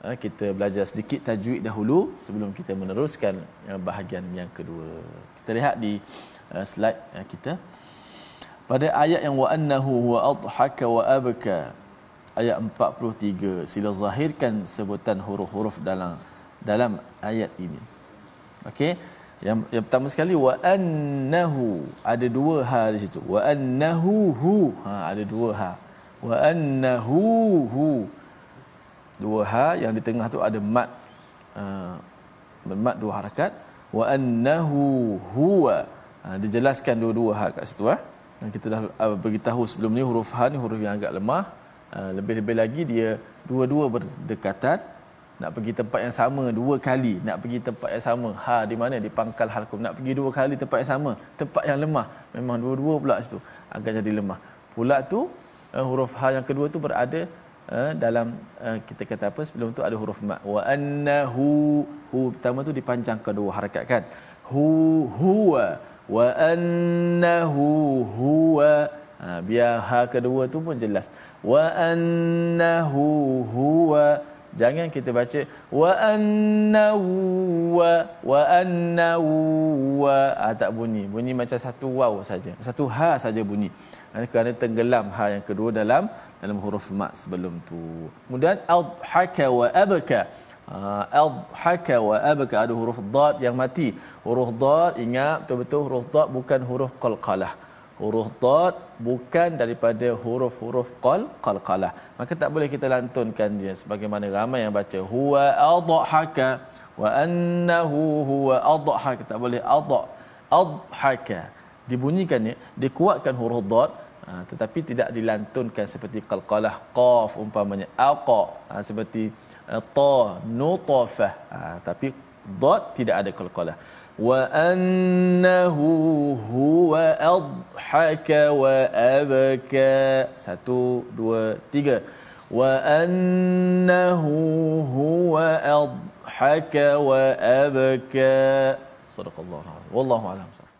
Ha, kita belajar sedikit tajwid dahulu sebelum kita meneruskan ya, bahagian yang kedua. Kita lihat di uh, slide uh, kita. Pada ayat yang wa annahu huwa adhaka wa abaka ayat 43 sila zahirkan sebutan huruf-huruf dalam dalam ayat ini. Okey. Yang, yang pertama sekali wa annahu ada dua ha di situ. Wa annahu hu ha ada dua ha. Wa annahu hu, hu dua ha yang di tengah tu ada mat uh, mat dua harakat wa annahu huwa ha, uh, dijelaskan dua-dua ha kat situ ah ha. kita dah uh, beritahu sebelum ni huruf ha ni huruf yang agak lemah uh, lebih-lebih lagi dia dua-dua berdekatan nak pergi tempat yang sama dua kali nak pergi tempat yang sama ha di mana di pangkal halqum nak pergi dua kali tempat yang sama tempat yang lemah memang dua-dua pula situ agak jadi lemah pula tu uh, huruf ha yang kedua tu berada Eh, dalam eh, kita kata apa sebelum tu ada huruf ma wa annahu hu pertama tu dipanjang kedua harakat kan hu huwa wa annahu huwa ha, biar ha kedua tu pun jelas wa annahu huwa Jangan kita baca wa annahu wa wa annahu wa ha, tak bunyi. Bunyi macam satu waw saja. Satu ha saja bunyi. Kerana tenggelam ha yang kedua dalam dalam huruf ma sebelum tu. Kemudian adhaka wa abaka. Ah, adhaka wa abaka ada huruf dad yang mati. Huruf dad ingat betul-betul huruf dad bukan huruf qalqalah. Kol huruf dot bukan daripada huruf-huruf qal qalqalah maka tak boleh kita lantunkan dia sebagaimana ramai yang baca huwa adhaka wa annahu huwa adhaka tak boleh adha adhaka dibunyikan ni, ya, dikuatkan huruf dot ha, tetapi tidak dilantunkan seperti qalqalah qaf umpamanya aqa ha, seperti eh, ta nutafah ha, tapi dot tidak ada qalqalah wa annahu huwa adha ضحَكَ وَأَبَكَ satu dua tiga وَأَنَّهُ هُوَ أَضْحَكَ وَأَبَكَ صدق الله العظيم والله أعلم صدق